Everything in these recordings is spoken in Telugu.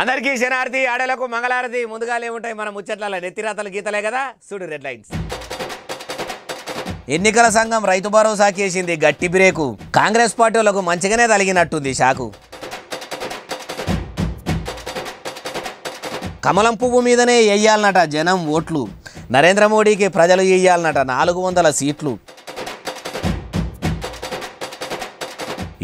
అందరికీ శనార్థి ఆడలకు మంగళారతి ముందుగాలే ఉంటాయి మన ముచ్చట్ల నెత్తిరాతల గీతలే కదా సూడు రెడ్ లైన్స్ ఎన్నికల సంఘం రైతు భరోసా చేసింది గట్టి బ్రేకు కాంగ్రెస్ పార్టీలకు మంచిగానే తలిగినట్టుంది షాకు కమలం పువ్వు మీదనే వేయాలన్నట జనం ఓట్లు నరేంద్ర మోడీకి ప్రజలు ఇయ్యాలన్నట నాలుగు వందల సీట్లు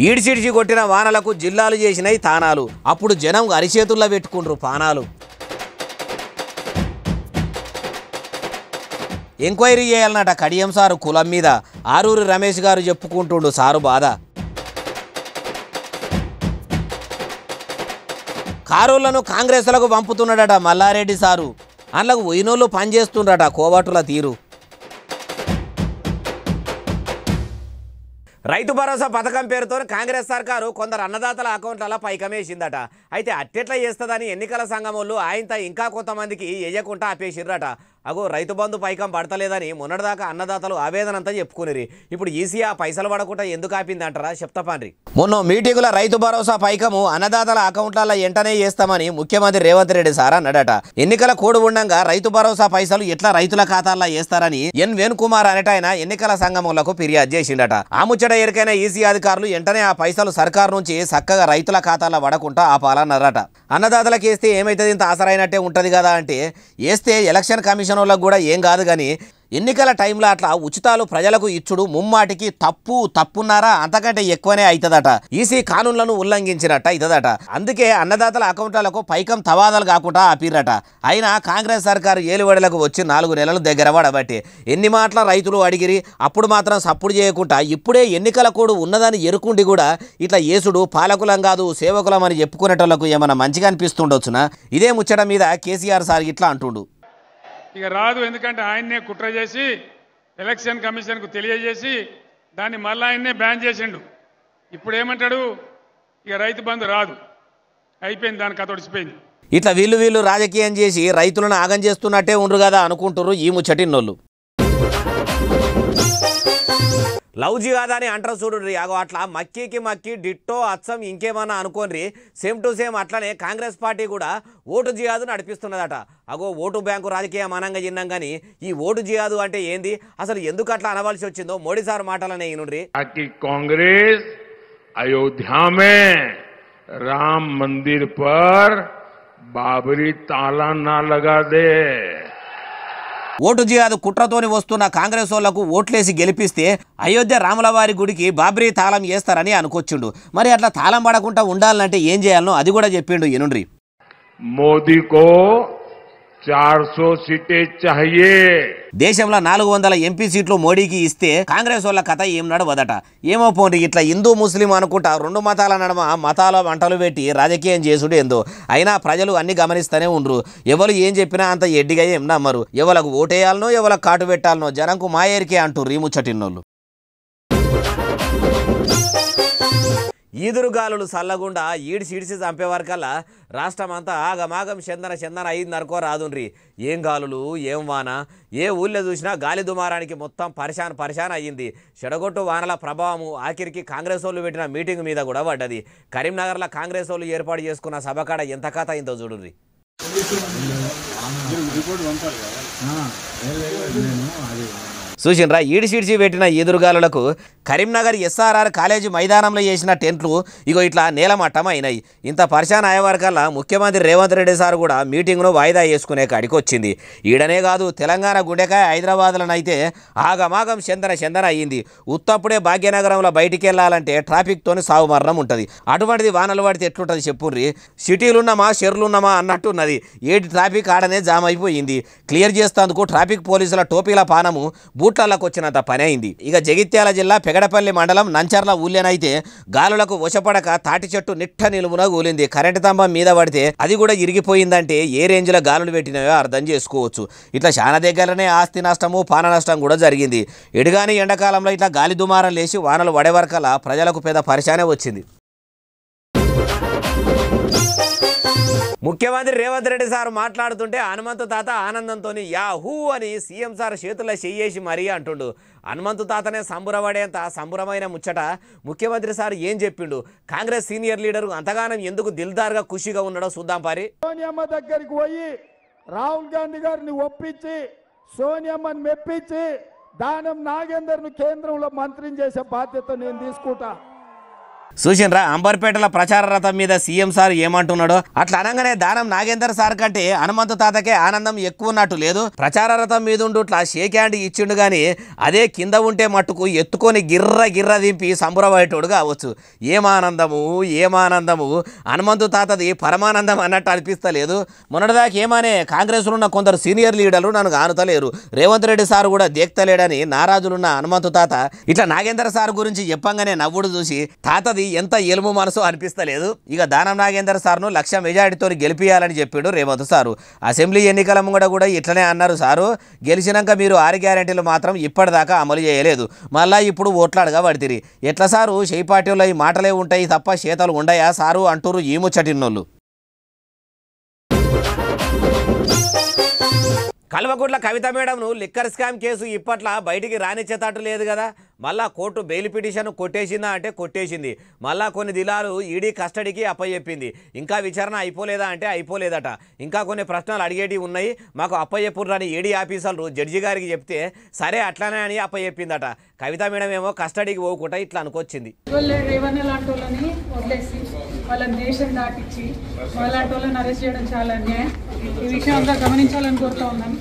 ఈడిచిడిచి కొట్టిన వానలకు జిల్లాలు చేసినాయి తానాలు అప్పుడు జనం అరిచేతుల్లో పెట్టుకుండ్రు పానాలు ఎంక్వైరీ చేయాలన్నట కడియం సారు కులం మీద ఆరూరి రమేష్ గారు చెప్పుకుంటుండు సారు బాధ కారులను కాంగ్రెస్లకు పంపుతున్నాడట మల్లారెడ్డి సారు అందులో పోయినోళ్ళు పనిచేస్తుండ్రట కోబాటుల తీరు రైతు భరోసా పథకం పేరుతో కాంగ్రెస్ సర్కారు కొందరు అన్నదాతల అకౌంట్లలో పైకమేసిందట అయితే అట్టెట్లా చేస్తుందని ఎన్నికల సంఘం వాళ్ళు ఆయనతో ఇంకా కొంతమందికి వేయకుండా ఆపేసిర్రట అగో రైతు బంధు పైకం పడతలేదని మొన్నటిదాకా అన్నదాతలు అంతా చెప్పుకునేరి ఇప్పుడు ఈసీ ఆ పైసలు పడకుండా ఎందుకు ఆపింది అంటారా చెప్తాపాన్రి మొన్న మీటింగుల రైతు భరోసా పైకము అన్నదాతల అకౌంట్ల ఎంటనే చేస్తామని ముఖ్యమంత్రి రేవంత్ రెడ్డి సార్ అన్నాడట ఎన్నికల కోడు ఉండగా రైతు భరోసా పైసలు ఎట్లా రైతుల ఖాతాల్లో వేస్తారని ఎన్ వేణుకుమార్ అనేట ఆయన ఎన్నికల సంఘములకు ఫిర్యాదు చేసిండట ఆ ముచ్చట ఎరికైన ఈసీ అధికారులు వెంటనే ఆ పైసలు సర్కారు నుంచి చక్కగా రైతుల ఖాతాల్లో పడకుండా ఆపాలన్నారట అన్నదాతలకు వేస్తే ఏమైతుంది ఇంత ఆసరైనట్టే ఉంటుంది కదా అంటే వేస్తే ఎలక్షన్ కమిషన్ వాళ్ళకు కూడా ఏం కాదు కానీ ఎన్నికల టైంలో అట్లా ఉచితాలు ప్రజలకు ఇచ్చుడు ముమ్మాటికి తప్పు తప్పున్నారా అంతకంటే ఎక్కువనే అవుతుందట ఈసీ కానూన్లను ఉల్లంఘించినట్ట అవుతుందట అందుకే అన్నదాతల అకౌంట్లకు పైకం తవాదాలు కాకుండా ఆపిరట అయినా కాంగ్రెస్ సర్కారు ఏలువడలకు వచ్చి నాలుగు నెలలు దగ్గర పడబట్టి ఎన్ని మాటల రైతులు అడిగిరి అప్పుడు మాత్రం సప్పుడు చేయకుండా ఇప్పుడే ఎన్నికల కోడు ఉన్నదని ఎరుకుండి కూడా ఇట్లా యేసుడు పాలకులం కాదు సేవకులం అని చెప్పుకునేటోళ్లకు ఏమైనా మంచిగా అనిపిస్తుండొచ్చునా ఇదే ముచ్చట మీద కేసీఆర్ సార్ ఇట్లా అంటుండు ఇక రాదు ఎందుకంటే ఆయన్నే కుట్ర చేసి ఎలక్షన్ కమిషన్కు తెలియజేసి దాన్ని మళ్ళీ ఆయన్నే బ్యాన్ చేసిండు ఇప్పుడు ఏమంటాడు ఇక రైతు బంధు రాదు అయిపోయింది దాని కథ ఒడిచిపోయింది ఇట్లా వీళ్ళు వీళ్ళు రాజకీయం చేసి రైతులను ఆగం చేస్తున్నట్టే ఉండరు కదా అనుకుంటారు ఈ నోళ్ళు లవ్ జిహాద్ అని అంటారు చూడండి అగో అట్లా మక్కీకి మక్కి డిట్టో అచ్చం ఇంకేమన్నా అనుకోండి సేమ్ టు సేమ్ అట్లనే కాంగ్రెస్ పార్టీ కూడా ఓటు జిహాదు నడిపిస్తున్నదట అగో ఓటు బ్యాంకు రాజకీయం అనంగా చిన్నాం కానీ ఈ ఓటు జిహాదు అంటే ఏంది అసలు ఎందుకు అట్లా అనవలసి వచ్చిందో మోడీ సార్ మాటలనే ఈనుండ్రి కాంగ్రెస్ అయోధ్యా రామ్ మందిర్ పర్ బాబరి తాళా నా లగా ఓటు జియాదు కుట్రతోని వస్తున్న కాంగ్రెస్ వాళ్లకు ఓట్లేసి గెలిపిస్తే అయోధ్య రాములవారి గుడికి బాబ్రీ తాళం వేస్తారని అనుకొచ్చిండు మరి అట్లా తాళం పడకుండా ఉండాలంటే ఏం చేయాలనో అది కూడా చెప్పిండు ఎనుండ్రి మోదీకో దేశంలో నాలుగు వందల ఎంపీ సీట్లు మోడీకి ఇస్తే కాంగ్రెస్ వాళ్ళ కథ ఏం నడవదట ఏమో పోండి ఇట్లా హిందూ ముస్లిం అనుకుంటా రెండు మతాల నడమ మతాల వంటలు పెట్టి రాజకీయం చేసుడు ఏందో అయినా ప్రజలు అన్ని గమనిస్తూనే ఉండరు ఎవరు ఏం చెప్పినా అంత ఎడ్డిగా ఏం నమ్మరు ఎవలకు ఓటేయాలనో ఎవరికి కాటు పెట్టాలనో జనంకు మాయేరికే అంటూ రీముచ్చటిన్నోళ్ళు ఈదురుగాలులు చల్లగుండా ఈడిసి ఈడిసి చంపేవారికల్లా రాష్ట్రం అంతా ఆగమాగం చందన చందన అయింది అనుకో రాదుండ్రి ఏం గాలులు ఏం వాన ఏ ఊళ్ళో చూసినా గాలి దుమారానికి మొత్తం పరిశాన్ పరిశాన్ అయ్యింది చెడగొట్టు వానల ప్రభావము ఆఖరికి కాంగ్రెస్ వాళ్ళు పెట్టిన మీటింగ్ మీద కూడా పడ్డది కరీంనగర్లో కాంగ్రెస్ వాళ్ళు ఏర్పాటు చేసుకున్న సభకాడ ఎంత కథ అయిందో చూడు రిపోర్ట్ కదా ఈడి ఈడిసిడిచి పెట్టిన ఎదురుగాలులకు కరీంనగర్ ఎస్ఆర్ఆర్ కాలేజీ మైదానంలో వేసిన టెంట్లు ఇగో ఇట్లా నేలమట్టం అయినాయి ఇంత పరిశాన అయ్యేవరకల్లా ముఖ్యమంత్రి రేవంత్ రెడ్డి సార్ కూడా మీటింగ్ను వాయిదా వేసుకునే కాడికి వచ్చింది ఈడనే కాదు తెలంగాణ గుండెకాయ హైదరాబాద్లోనైతే ఆగమాగం చెందన చెందన అయ్యింది ఉత్తప్పుడే భాగ్యనగరంలో బయటికి వెళ్ళాలంటే ట్రాఫిక్తోని మరణం ఉంటుంది అటువంటిది వానలు పడితే ఎట్లుంటుంది చెప్పుర్రి సిటీలున్నామా షెర్లున్నామా అన్నట్టున్నది ఏటి ట్రాఫిక్ ఆడనే జామ్ అయిపోయింది క్లియర్ చేస్తేందుకు ట్రాఫిక్ పోలీసుల టోపీల పానము బూట్ నోట్లలోకి వచ్చినంత పని అయింది ఇక జగిత్యాల జిల్లా పెగడపల్లి మండలం నంచర్ల ఊళ్ళేనైతే గాలులకు వశపడక తాటి చెట్టు నిట్ట నిలువున కూలింది కరెంటు తంబం మీద పడితే అది కూడా ఇరిగిపోయిందంటే ఏ రేంజ్లో గాలులు పెట్టినాయో అర్థం చేసుకోవచ్చు ఇట్లా చాలా దగ్గరనే ఆస్తి నష్టము పాన నష్టం కూడా జరిగింది ఎడుగాని ఎండాకాలంలో ఇట్లా గాలి దుమారం లేచి వానలు పడే ప్రజలకు పెద్ద పరిశానే వచ్చింది ముఖ్యమంత్రి రేవంత్ రెడ్డి సార్ మాట్లాడుతుంటే హనుమంతు తాత ఆనందంతో యాహూ అని సీఎం సార్ చేతుల్లో చెయ్యేసి మరీ అంటుండు హనుమంతు తాతనే సంబురమడేంత సంబురమైన ముచ్చట ముఖ్యమంత్రి సార్ ఏం చెప్పిండు కాంగ్రెస్ సీనియర్ లీడర్ అంతగానం ఎందుకు దిల్దార్గా ఖుషిగా ఉన్నాడో చూద్దాం పారి సోనియమ్మ దగ్గరికి పోయి రాహుల్ గాంధీ గారిని ఒప్పించి సోనియమ్మని మెప్పించి దానం నాగేందర్ను కేంద్రంలో మంత్రిని చేసే బాధ్యత నేను తీసుకుంటా చూసినరా అంబర్పేటల ప్రచార రథం మీద సీఎం సార్ ఏమంటున్నాడో అట్లా అనగానే దానం నాగేందర్ సార్ కంటే హనుమంతు తాతకే ఆనందం ఎక్కువ ఉన్నట్టు లేదు ప్రచార రథం మీద ఉండు ఇట్లా షేక్ హ్యాండ్ ఇచ్చిండు కానీ అదే కింద ఉంటే మట్టుకు ఎత్తుకొని గిర్ర గిర్ర దింపి సంబురపడేటోడు కావచ్చు ఏమానందము ఏమానందము హనుమంతు తాతది పరమానందం అన్నట్టు అనిపిస్తలేదు మొన్నటిదాకా ఏమనే కాంగ్రెస్లో ఉన్న కొందరు సీనియర్ లీడర్లు నన్ను ఆనుతలేరు రేవంత్ రెడ్డి సార్ కూడా దేక్తలేడని నారాజులున్న హనుమంతు తాత ఇట్లా నాగేందర్ సార్ గురించి చెప్పంగానే నవ్వుడు చూసి తాతది ఎంత ఎలుము మనసు అనిపిస్తలేదు ఇక దానం నాగేందర్ సార్ను లక్ష మెజార్టీతో గెలిపియాలని చెప్పాడు రేవంత్ సారు అసెంబ్లీ ఎన్నికల ముంగడ కూడా ఇట్లనే అన్నారు సారు గెలిచినాక మీరు ఆరు గ్యారంటీలు మాత్రం ఇప్పటిదాకా అమలు చేయలేదు మళ్ళా ఇప్పుడు ఓట్లాడగా పడితిరి ఎట్లా సారు చేయి పార్టీలో ఈ మాటలే ఉంటాయి తప్ప శీతలు ఉండయా సారు అంటూరు ఈ ముచ్చటిన్నోళ్ళు కల్వకుట్ల కవిత మేడంను లిక్కర్ స్కామ్ కేసు ఇప్పట్లో బయటికి రానిచ్చేటట్టు లేదు కదా మళ్ళా కోర్టు బెయిల్ పిటిషన్ కొట్టేసిందా అంటే కొట్టేసింది మళ్ళా కొన్ని దిలాలు ఈడీ కస్టడీకి అప్పయ్యప్పింది ఇంకా విచారణ అయిపోలేదా అంటే అయిపోలేదట ఇంకా కొన్ని ప్రశ్నలు అడిగేటివి ఉన్నాయి మాకు అని ఈడీ ఆఫీసర్లు జడ్జి గారికి చెప్తే సరే అట్లానే అని అప్పయ్యప్పిందట కవిత మేడం ఏమో కస్టడీకి పోకుండా ఇట్లా అనుకొచ్చింది వాళ్ళని దేశం దాటించి అరెస్ట్ చేయడం చాలా అన్యాయం ఈ విషయం అంతా గమనించాలని కోరుతా ఉన్నాను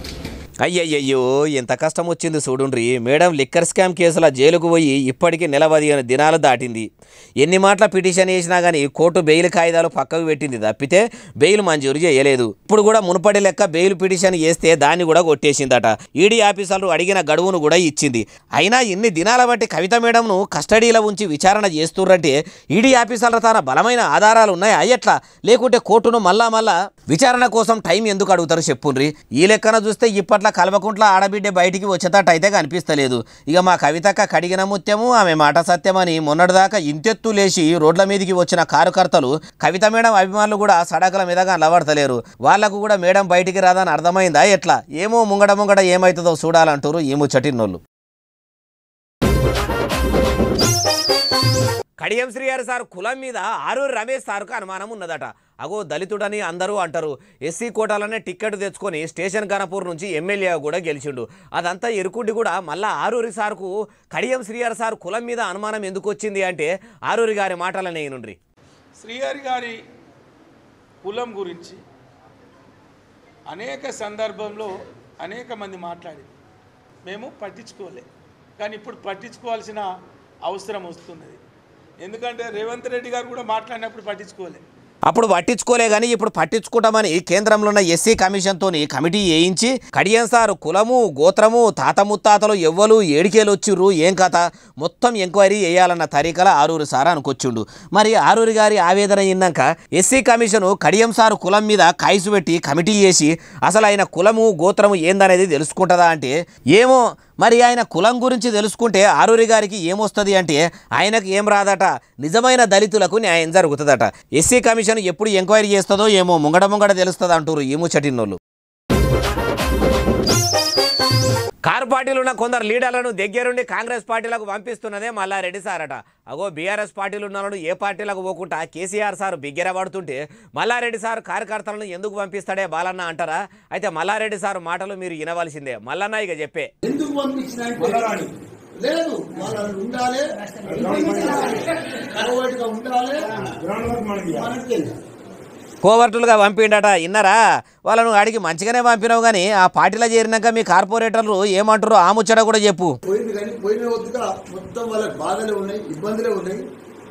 అయ్యయ్యో ఎంత కష్టం వచ్చింది చూడుండ్రి మేడం లిక్కర్ స్కామ్ కేసుల జైలుకు పోయి ఇప్పటికీ నెల పదిహేను దినాలు దాటింది ఎన్ని మాటల పిటిషన్ వేసినా కానీ కోర్టు బెయిల్ కాయిదాలు పక్కకు పెట్టింది తప్పితే బెయిల్ మంజూరు చేయలేదు ఇప్పుడు కూడా మునుపటి లెక్క బెయిల్ పిటిషన్ వేస్తే దాన్ని కూడా కొట్టేసిందట ఈడీ ఆఫీసర్లు అడిగిన గడువును కూడా ఇచ్చింది అయినా ఇన్ని దినాల బట్టి కవిత మేడంను కస్టడీలో ఉంచి విచారణ చేస్తుర్రంటే ఈడీ ఆఫీసర్లు తన బలమైన ఆధారాలు ఉన్నాయా అయ్యట్లా లేకుంటే కోర్టును మళ్ళా మళ్ళా విచారణ కోసం టైం ఎందుకు అడుగుతారు చెప్పుండ్రి ఈ లెక్కన చూస్తే ఇప్పటి అట్లా కలవకుంట్ల ఆడబిడ్డ బయటికి వచ్చేటట్టు అయితే కనిపిస్తలేదు ఇక మా కవితక్క కడిగిన ముత్యము ఆమె మాట సత్యమని మొన్నటిదాకా ఇంతెత్తు లేచి రోడ్ల మీదకి వచ్చిన కార్యకర్తలు కవిత మేడం అభిమానులు కూడా సడకల మీదగా నిలబడతలేరు వాళ్లకు కూడా మేడం బయటికి రాదని అర్థమైందా ఎట్లా ఏమో ముంగడ ముంగడ ఏమవుతుందో చూడాలంటారు ఈ ముచ్చటిన్నోళ్ళు కడియం శ్రీ గారు సార్ కులం మీద ఆరు రమేష్ సార్కు అనుమానం ఉన్నదట అగో దళితుడని అందరూ అంటారు ఎస్సీ కోటాలనే టిక్కెట్ తెచ్చుకొని స్టేషన్ గణపూర్ నుంచి ఎమ్మెల్యే కూడా గెలిచిండు అదంతా ఎరుకుండి కూడా మళ్ళా ఆరూరి సార్కు కడియం శ్రీహర్ సార్ కులం మీద అనుమానం ఎందుకు వచ్చింది అంటే ఆరూరి గారి మాటలనే నుండి శ్రీహరి గారి కులం గురించి అనేక సందర్భంలో అనేక మంది మాట్లాడి మేము పట్టించుకోలే కానీ ఇప్పుడు పట్టించుకోవాల్సిన అవసరం వస్తున్నది ఎందుకంటే రేవంత్ రెడ్డి గారు కూడా మాట్లాడినప్పుడు పట్టించుకోలేదు అప్పుడు పట్టించుకోలే కానీ ఇప్పుడు పట్టించుకుంటామని కేంద్రంలో ఉన్న ఎస్సీ కమిషన్తో కమిటీ వేయించి కడియం సార్ కులము గోత్రము తాత ముత్తాతలు ఎవ్వరు ఏడికేలు వచ్చిర్రు ఏం కథ మొత్తం ఎంక్వైరీ వేయాలన్న తరీకల ఆరూరు సార్ అనుకొచ్చిండు మరి ఆరూరు గారి ఆవేదన ఇన్నాక ఎస్సీ కమిషను కడియం సార్ కులం మీద కాయసు పెట్టి కమిటీ చేసి అసలు ఆయన కులము గోత్రము ఏందనేది తెలుసుకుంటుందా అంటే ఏమో మరి ఆయన కులం గురించి తెలుసుకుంటే ఆరూరి గారికి ఏమొస్తుంది అంటే ఆయనకు ఏం రాదట నిజమైన దళితులకు న్యాయం జరుగుతుందట ఎస్సీ కమిషన్ ఎప్పుడు ఎంక్వైరీ చేస్తుందో ఏమో ముంగడ ముంగడ తెలుస్తుంది అంటారు ఏమో ముచ్చటిన్నోళ్ళు కార్ పార్టీలు ఉన్న కొందరు లీడర్లను దగ్గరుండి కాంగ్రెస్ పార్టీలకు పంపిస్తున్నదే మల్లారెడ్డి సార్ అట అగో బీఆర్ఎస్ పార్టీలు ఉన్నారని ఏ పార్టీలకు పోకుండా కేసీఆర్ సార్ పడుతుంటే మల్లారెడ్డి సార్ కార్యకర్తలను ఎందుకు పంపిస్తాడే బాలన్న అంటారా అయితే మల్లారెడ్డి సార్ మాటలు మీరు వినవలసిందే మల్లన్న ఇక చెప్పే లేదు వాళ్ళు ఉండాలి ఉండాలి మనకి కోవర్టులుగా పంపిండట ఇన్నరా వాళ్ళను అడిగి మంచిగానే పంపినావు కానీ ఆ పార్టీలో చేరినాక మీ కార్పొరేటర్లు ఏమంటారు ఆ ముచ్చట కూడా చెప్పు పోయింది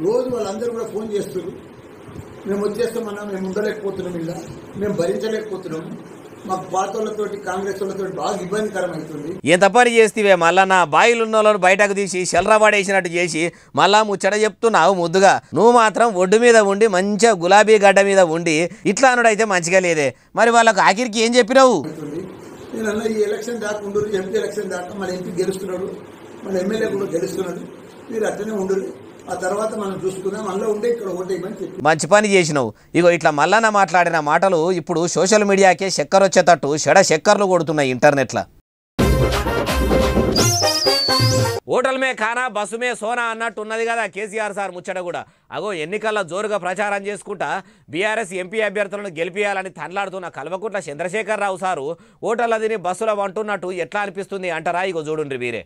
రోజు వాళ్ళందరూ కూడా ఫోన్ చేస్తారు మేము వచ్చేస్తామన్నా మేము ఉండలేకపోతున్నాం ఇలా మేము భరించలేకపోతున్నాము ఏ తప్పని చేస్తే మళ్ళా నా బాయిలున్న వాళ్ళని బయటకు తీసి షెల్రవాడేసినట్టు చేసి మళ్ళా ముచ్చట చెప్తున్నావు ముద్దుగా నువ్వు మాత్రం ఒడ్డు మీద ఉండి మంచిగా గులాబీ గడ్డ మీద ఉండి ఇట్లా అయితే మంచిగా లేదే మరి వాళ్ళకు ఆఖరికి ఏం చెప్పినావు ఈ ఎలక్షన్ దాకా ఉండరు ఎంపీ ఎలక్షన్ దాకా మన ఎంపీ గెలుస్తున్నాడు మన ఎమ్మెల్యే కూడా గెలుస్తున్నాడు మీరు అట్లనే ఉండరు మంచి పని చేసినావు ఇగో ఇట్లా మల్లన్న మాట్లాడిన మాటలు ఇప్పుడు సోషల్ మీడియాకే చక్కర వచ్చేటట్టు షడ చక్కర్లు కొడుతున్నాయి ఇంటర్నెట్లో హోటల్ మే ఖానా బస్సుమే సోనా అన్నట్టు ఉన్నది కదా కేసీఆర్ సార్ ముచ్చట కూడా అగో ఎన్నికల్లో జోరుగా ప్రచారం చేసుకుంటా బీఆర్ఎస్ ఎంపీ అభ్యర్థులను గెలిపియాలని తనలాడుతున్న కల్వకుంట్ల చంద్రశేఖరరావు సారు ఓటర్ల తిని బస్సులో అంటున్నట్టు ఎట్లా అనిపిస్తుంది అంటారా ఇగో చూడండి వీరే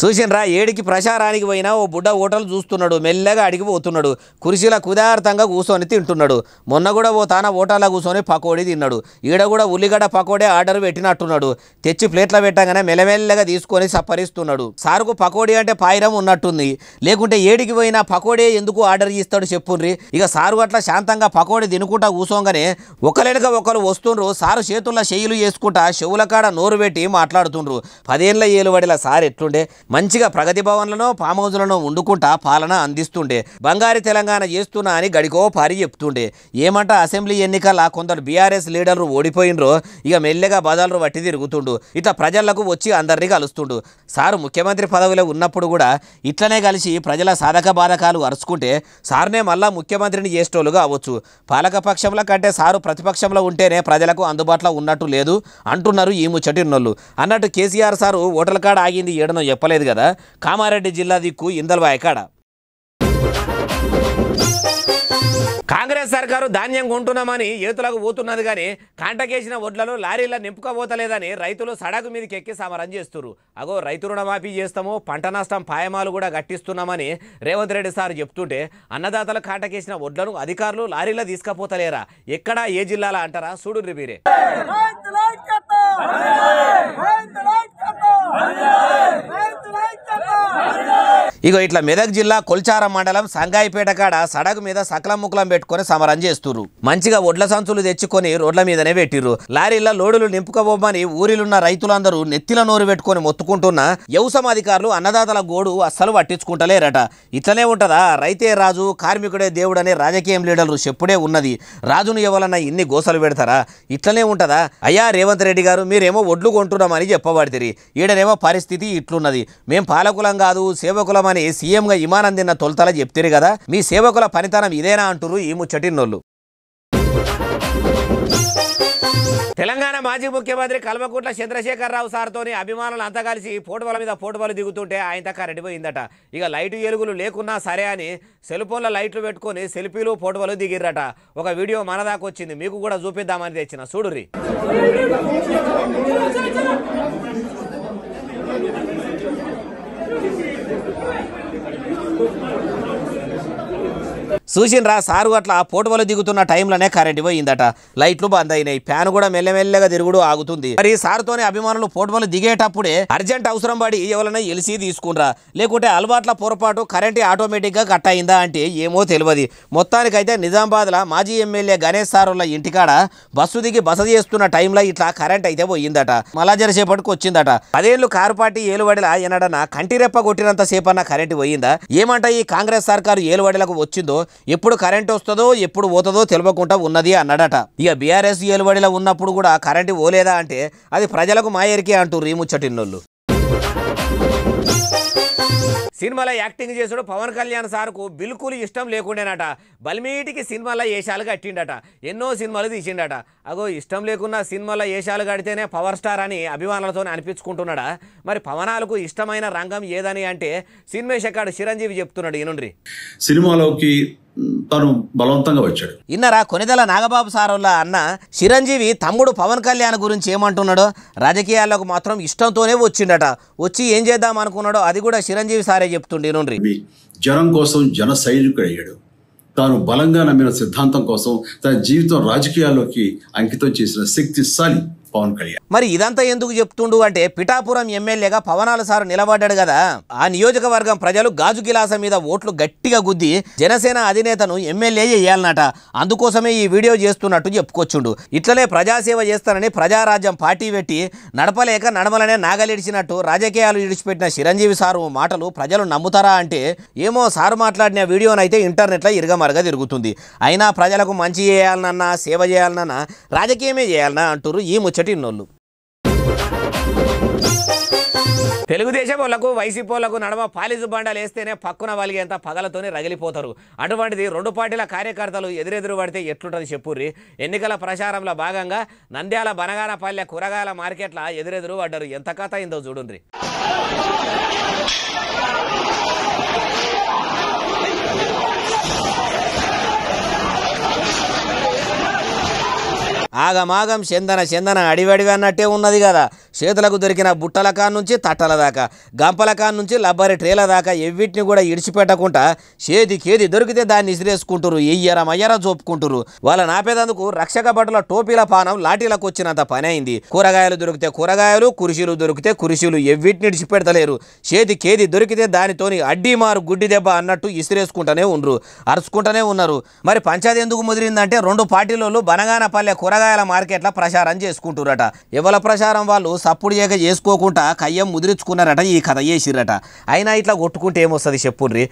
చూసినరా ఏడికి ప్రచారానికి పోయినా ఓ బుడ్డ ఓటలు చూస్తున్నాడు మెల్లగా అడిగి పోతున్నాడు కుర్చీలో కుదార్థంగా కూర్చొని తింటున్నాడు మొన్న కూడా ఓ తాన ఓటాలా కూర్చొని పకోడీ తిన్నాడు ఈడ కూడా ఉల్లిగడ్డ పకోడే ఆర్డర్ పెట్టినట్టున్నాడు తెచ్చి ప్లేట్లో పెట్టగానే మెల్లమెల్లగా తీసుకొని సఫరిస్తున్నాడు సార్కు పకోడీ అంటే పాయిరం ఉన్నట్టుంది లేకుంటే ఏడికి పోయినా పకోడే ఎందుకు ఆర్డర్ ఇస్తాడు చెప్పుండ్రి ఇక సారు అట్లా శాంతంగా పకోడీ తినుకుంటా కూర్చోగానే ఒకరినక ఒకరు వస్తుండ్రు సారు చేతుల్లో చెయ్యిలు చేసుకుంటా చెవుల కాడ నోరు పెట్టి మాట్లాడుతుండ్రు పదేళ్ళ పడేలా సార్ ఎట్లుండే మంచిగా ప్రగతి భవన్లను ఫామ్ హౌజ్లను వండుకుంటా పాలన అందిస్తుండే బంగారు తెలంగాణ చేస్తున్నా అని గడికో పారి చెప్తుండే ఏమంట అసెంబ్లీ ఎన్నికల కొందరు బీఆర్ఎస్ లీడర్లు ఓడిపోయినరో ఇక మెల్లగా బదాలు పట్టి తిరుగుతుండు ఇట్లా ప్రజలకు వచ్చి అందరినీ కలుస్తుండు సారు ముఖ్యమంత్రి పదవిలో ఉన్నప్పుడు కూడా ఇట్లనే కలిసి ప్రజల సాధక బాధకాలు అరుచుకుంటే సార్నే మళ్ళా ముఖ్యమంత్రిని చేసేటోళ్ళుగా అవ్వచ్చు పాలకపక్షంలో కంటే సారు ప్రతిపక్షంలో ఉంటేనే ప్రజలకు అందుబాటులో ఉన్నట్టు లేదు అంటున్నారు ఈ ముచ్చటి అన్నట్టు కేసీఆర్ సారు ఓటర్ల కాడ ఆగింది ఏడనో చెప్పలేదు లేదు కదా కామారెడ్డి జిల్లా దిక్కు ఎక్కడ కాంగ్రెస్ సర్కారు ధాన్యం కొంటున్నామని ఏతులకు పోతున్నది కానీ కాంటకేసిన ఒడ్లలో లారీల నింపుకపోతలేదని రైతులు సడకు మీదకి ఎక్కి సమరం చేస్తున్నారు అగో రైతు రుణమాఫీ చేస్తాము పంట నష్టం పాయమాలు కూడా గట్టిస్తున్నామని రేవంత్ రెడ్డి సార్ చెప్తుంటే అన్నదాతలు కాంటకేసిన ఒడ్లను అధికారులు లారీల తీసుకపోతలేరా ఎక్కడా ఏ జిల్లాలో అంటారా చూడు మీరే ఇగో ఇట్లా మెదక్ జిల్లా కొల్చార మండలం సంగాయిపేట కాడ సడకు మీద సకలం ముక్కలం పెట్టుకుని సమరం చేస్తురు మంచిగా ఒడ్ల సంచులు తెచ్చుకొని రోడ్ల మీదనే పెట్టిర్రు లారీల లోడులు నింపుకోబోమని ఊరిలున్న రైతులందరూ నెత్తిల నోరు పెట్టుకొని మొత్తుకుంటున్న యవసం అధికారులు అన్నదాతల గోడు అస్సలు పట్టించుకుంటలేరట ఇట్లనే ఉంటుందా రైతే రాజు కార్మికుడే దేవుడు అనే రాజకీయం లీడర్లు చెప్పుడే ఉన్నది రాజును ఎవరన్నా ఇన్ని గోసలు పెడతారా ఇట్లనే ఉంటుందా అయ్యా రేవంత్ రెడ్డి గారు మీరేమో ఒడ్లు కొంటున్నామని చెప్పబడితే ఈడనేమో పరిస్థితి ఇట్లున్నది మేం పాలకులం కాదు సేవకులం చేస్తామని సీఎంగా గా తిన్న తొలతల చెప్తారు కదా మీ సేవకుల పనితనం ఇదేనా అంటురు ఈ ముచ్చటిన్నోళ్ళు తెలంగాణ మాజీ ముఖ్యమంత్రి కల్వకుంట్ల చంద్రశేఖర రావు సార్తోని అభిమానులు అంతా కలిసి ఫోటోల మీద ఫోటోలు దిగుతుంటే ఆయన తక్క రెడిపోయిందట ఇక లైట్ ఎలుగులు లేకున్నా సరే అని సెల్ ఫోన్ల లైట్లు పెట్టుకొని సెల్ఫీలు ఫోటోలు దిగిర్రట ఒక వీడియో మన వచ్చింది మీకు కూడా చూపిద్దామని తెచ్చిన చూడు どういうこと చూసినరా సారు అట్లా ఆ వల్ల దిగుతున్న టైంలోనే కరెంట్ పోయిందట లైట్లు బంద్ అయినాయి ఫ్యాన్ కూడా మెల్లమెల్లగా తిరుగుడు ఆగుతుంది మరి సారుతోనే అభిమానులు వల్ల దిగేటప్పుడే అర్జెంట్ అవసరం పడి ఎవరైనా ఎలిసి తీసుకునరా లేకుంటే అలవాట్ల పొరపాటు కరెంట్ ఆటోమేటిక్గా కట్ అయిందా అంటే ఏమో తెలియదు మొత్తానికైతే నిజామాబాద్లో మాజీ ఎమ్మెల్యే గణేష్ సారుల ఇంటికాడ బస్సు దిగి బస చేస్తున్న టైంలో ఇట్లా కరెంట్ అయితే పోయిందట మలాజర సేపటికి వచ్చిందట పదేళ్ళు కారు పార్టీ ఏలువడిలా ఎనడన కంటిరెప్ప కొట్టినంత సేపన్న కరెంట్ పోయిందా ఏమంట ఈ కాంగ్రెస్ సర్కారు ఏలువడిలకు వచ్చిందో ఎప్పుడు కరెంట్ వస్తుందో ఎప్పుడు పోతుందో తెలియకుండా ఉన్నది అన్నాడట ఇక బీఆర్ఎస్ ఏలుబడిలో ఉన్నప్పుడు కూడా కరెంటు పోలేదా అంటే అది ప్రజలకు మాయరికే అంటూ రీముచ్చటిన్నోళ్ళు సినిమాలో యాక్టింగ్ చేసుడు పవన్ కళ్యాణ్ సార్కు బిల్కుల్ ఇష్టం లేకుండేనట బలిమీటికి సినిమాలో ఏషాలు కట్టిండట ఎన్నో సినిమాలు తీసిండట అగో ఇష్టం లేకున్నా సినిమాలో ఏషాలు కడితేనే పవర్ స్టార్ అని అభిమానులతో అనిపించుకుంటున్నాడా మరి పవనాలకు ఇష్టమైన రంగం ఏదని అంటే సినిమేషకాడు చిరంజీవి చెప్తున్నాడు ఈనుండ్రి సినిమాలోకి తను బలవంతంగా వచ్చాడు ఇన్నరా కొనిదల నాగబాబు సారుల అన్న చిరంజీవి తమ్ముడు పవన్ కళ్యాణ్ గురించి ఏమంటున్నాడో రాజకీయాల్లోకి మాత్రం ఇష్టంతోనే వచ్చిండట వచ్చి ఏం చేద్దాం అనుకున్నాడో అది కూడా చిరంజీవి సారే చెప్తుండే నుండి జనం కోసం జన సైనికుడు అయ్యాడు తాను బలంగా నమ్మిన సిద్ధాంతం కోసం తన జీవితం రాజకీయాల్లోకి అంకితం చేసిన శక్తిశాలి పవన్ కళ్యాణ్ మరి ఇదంతా ఎందుకు చెప్తుండు అంటే పిఠాపురం ఎమ్మెల్యేగా పవనాల సార్ నిలబడ్డాడు కదా ఆ నియోజకవర్గం ప్రజలు గాజు గిలాస మీద ఓట్లు గట్టిగా గుద్ది జనసేన అధినేతను ఎమ్మెల్యే చేయాలన్నట అందుకోసమే ఈ వీడియో చేస్తున్నట్టు చెప్పుకొచ్చుండు ఇట్లనే ప్రజాసేవ చేస్తానని ప్రజారాజ్యం పార్టీ పెట్టి నడపలేక నడమలనే నాగలిడిచినట్టు రాజకీయాలు ఇడిచిపెట్టిన చిరంజీవి సారు మాటలు ప్రజలు నమ్ముతారా అంటే ఏమో సారు మాట్లాడిన వీడియోనైతే ఇంటర్నెట్లో ఇరగమరగా తిరుగుతుంది అయినా ప్రజలకు మంచి చేయాలన్నా సేవ చేయాలన్నా రాజకీయమే చేయాలన్నా అంటారు ఈ ముచ్చట పుట్టినోళ్ళు తెలుగుదేశం వాళ్లకు వైసీపీలకు నడమ పాలిజు బండాలు వేస్తేనే పక్కున ఎంత పగలతోనే రగిలిపోతారు అటువంటిది రెండు పార్టీల కార్యకర్తలు ఎదురెదురు పడితే ఎట్లుంటుంది చెప్పుర్రి ఎన్నికల ప్రచారంలో భాగంగా నంద్యాల బనగానపల్లె కూరగాయల మార్కెట్ల ఎదురెదురు పడ్డారు ఎంత కథ ఇందో చూడుండ్రి ఆగమాగం చందన చందన అడివడివి అన్నట్టే ఉన్నది కదా చేతులకు దొరికిన బుట్టల కాడ నుంచి తట్టల దాకా గంపల కాడ నుంచి లబ్బరి ట్రేల దాకా ఎవ్విటిని కూడా ఇడిచిపెట్టకుండా చేదికేది దొరికితే దాన్ని ఇసిరేసుకుంటారు ఎయ్యర మయ్యర జోపుకుంటారు వాళ్ళ నాపేదందుకు రక్షక బట్టల టోపీల పానం లాఠీలకు వచ్చినంత పని అయింది కూరగాయలు దొరికితే కూరగాయలు కురిసీలు దొరికితే కురిసీలు ఎవ్విటిని ఇడిచిపెడతలేరు చేతికేది దొరికితే దానితోని అడ్డీ మారు గుడ్డి దెబ్బ అన్నట్టు ఇసిరేసుకుంటూనే ఉండరు అరుచుకుంటూనే ఉన్నారు మరి పంచాయతీ ఎందుకు ముదిరిందంటే రెండు పార్టీలలో బనగానపల్లె కూరగాయ కూరగాయల మార్కెట్ల ప్రచారం చేసుకుంటున్నారట ఎవల ప్రచారం వాళ్ళు సప్పుడు చేయక చేసుకోకుండా కయ్యం ముదిరించుకున్నారట ఈ కథ చేసిరట అయినా ఇట్లా కొట్టుకుంటే ఏమొస్తుంది చెప్పుర్రి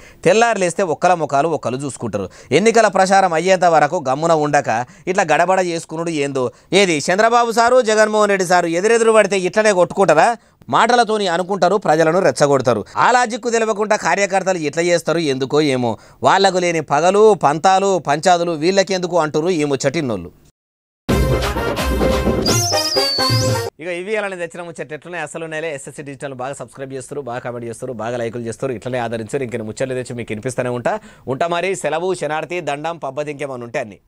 లేస్తే ఒక్కల ముఖాలు ఒక్కరు చూసుకుంటారు ఎన్నికల ప్రచారం అయ్యేంత వరకు గమ్మున ఉండక ఇట్లా గడబడ చేసుకునుడు ఏందో ఏది చంద్రబాబు సారు జగన్మోహన్ రెడ్డి సారు ఎదురెదురు పడితే ఇట్లనే కొట్టుకుంటారా మాటలతోని అనుకుంటారు ప్రజలను రెచ్చగొడతారు ఆ లాజిక్కు తెలియకుండా కార్యకర్తలు ఇట్లా చేస్తారు ఎందుకో ఏమో వాళ్లకు లేని పగలు పంతాలు పంచాదులు వీళ్ళకెందుకు అంటారు ఏమో చటిన్నోళ్ళు ఇక ఇవి అలానే తెచ్చిన ముచ్చట్లు ఎట్లనే అసలు నేలే ఎస్ఎస్సీ డిజిటల్ బాగా సబ్స్క్రైబ్ చేస్తారు బాగా కామెంట్ చేస్తారు బాగా లైకులు చేస్తారు ఇట్లనే ఆదరించారు ఇంక ముచ్చట్లు తెచ్చి మీకు వినిపిస్తూనే ఉంటా ఉంటా మరి సెలవు శనార్థి దండం పబ్బతి ఇంకేమైనా ఉంటాయి అన్ని